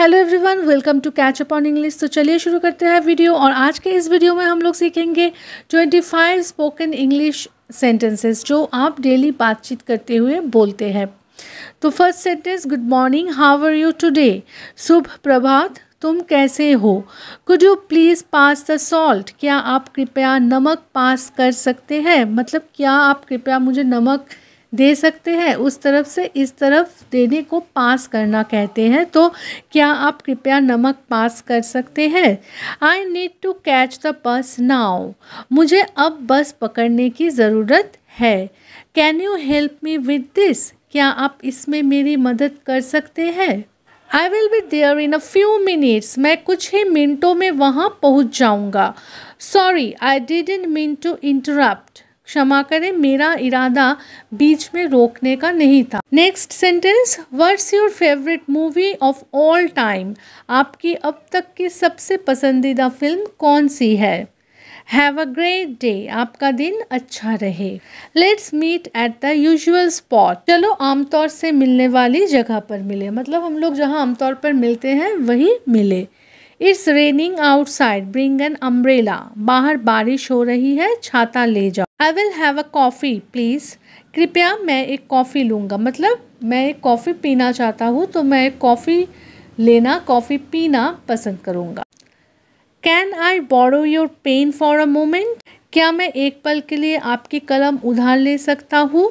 hello everyone welcome to catch up on English तो चलिए शुरू करते हैं वीडियो और आज के इस वीडियो में हम लोग सीखेंगे 25 स्पोकन इंग्लिश सेंटेंसेस जो आप डेली बातचीत करते हुए बोलते हैं तो first sentence good morning how are you today शुभ प्रभात तुम कैसे हो could you please pass the salt क्या आप कृपया नमक पास कर सकते हैं मतलब क्या आप कृपया मुझे नमक दे सकते हैं उस तरफ से इस तरफ देने को पास करना कहते हैं तो क्या आप कृपया नमक पास कर सकते हैं I need to catch the bus now मुझे अब बस पकड़ने की ज़रूरत है can you help me with this क्या आप इसमें मेरी मदद कर सकते हैं I will be there in a few minutes मैं कुछ ही मिनटों में वहाँ पहुँच जाऊँगा sorry I didn't mean to interrupt क्षमा करें मेरा इरादा बीच में रोकने का नहीं था next sentence words your favourite movie of all time आपकी अब तक की सबसे पसंदीदा फिल्म कौन सी है हैव अ ग्रेट डे आपका दिन अच्छा रहे let's meet at the usual spot चलो आमतौर से मिलने वाली जगह पर मिले मतलब हम लोग जहाँ आमतौर पर मिलते हैं वहीं मिले it's raining outside bring an umbrella बाहर बारिश हो रही है छाता ले जाओ I will have a coffee please कृपया मैं एक कॉफ़ी लूँगा मतलब मैं एक कॉफ़ी पीना चाहता हूँ तो मैं एक कॉफ़ी लेना कॉफ़ी पीना पसंद करूँगा can I borrow your pen for a moment क्या मैं एक पल के लिए आपकी कलम उधार ले सकता हूँ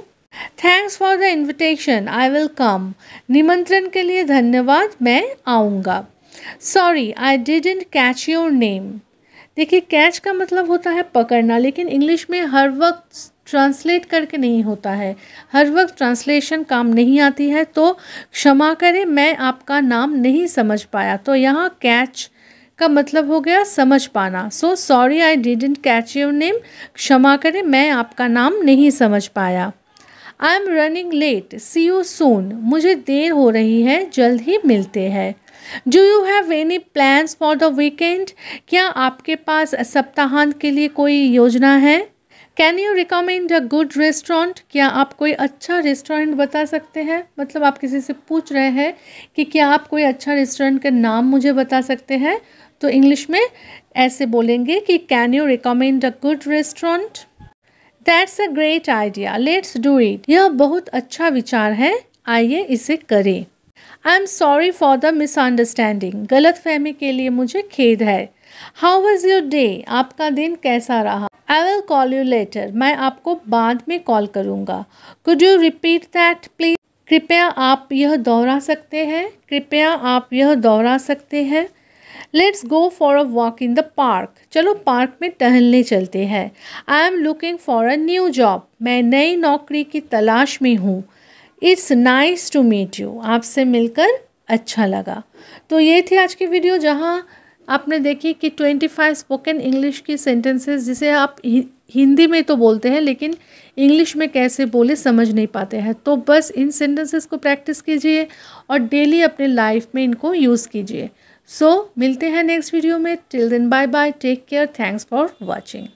thanks for the invitation I will come निमंत्रण के लिए धन्यवाद मैं आऊँगा sorry I didn't catch your name देखिए कैच का मतलब होता है पकड़ना लेकिन इंग्लिश में हर वक्त ट्रांसलेट करके नहीं होता है हर वक्त ट्रांसलेशन काम नहीं आती है तो क्षमा करें मैं आपका नाम नहीं समझ पाया तो यहाँ कैच का मतलब हो गया समझ पाना so sorry I didn't catch your name क्षमा करें मैं आपका नाम नहीं समझ पाया I am running late see you soon मुझे देर हो रही है जल्द ही मिलते हैं do you have any plans for the weekend क्या आपके पास सप्ताहांत के लिए कोई योजना है can you recommend a good restaurant क्या आप कोई अच्छा रेस्टोरेंट बता सकते हैं मतलब आप किसी से पूछ रहे हैं कि क्या आप कोई अच्छा रेस्टोरेंट का नाम मुझे बता सकते हैं तो इंग्लिश में ऐसे बोलेंगे कि can you recommend a good restaurant that's a great idea let's do it यह बहुत अच्छा विचार है आइए इसे करें I am sorry for the misunderstanding गलत फहमी के लिए मुझे खेद है हाउ वॉज योर डे आपका दिन कैसा रहा I will call you later मैं आपको बाद में कॉल करूँगा could you repeat that please कृपया आप यह दोहरा सकते हैं कृपया आप यह दोहरा सकते हैं let's go for a walk in the park चलो पार्क में टहलने चलते हैं I am looking for a new job मैं नई नौकरी की तलाश में हूँ it's nice to meet you आपसे मिलकर अच्छा लगा तो ये थी आज की वीडियो जहाँ आपने देखी कि ट्वेंटी फाइव स्पोकन इंग्लिश की सेंटेंसेस जिसे आप हिंदी में तो बोलते हैं लेकिन इंग्लिश में कैसे बोले समझ नहीं पाते हैं तो बस इन सेंटेंसेस को प्रैक्टिस कीजिए और डेली अपने लाइफ में इनको यूज़ कीजिए सो so, मिलते हैं नेक्स्ट वीडियो में till then bye bye take care thanks for watching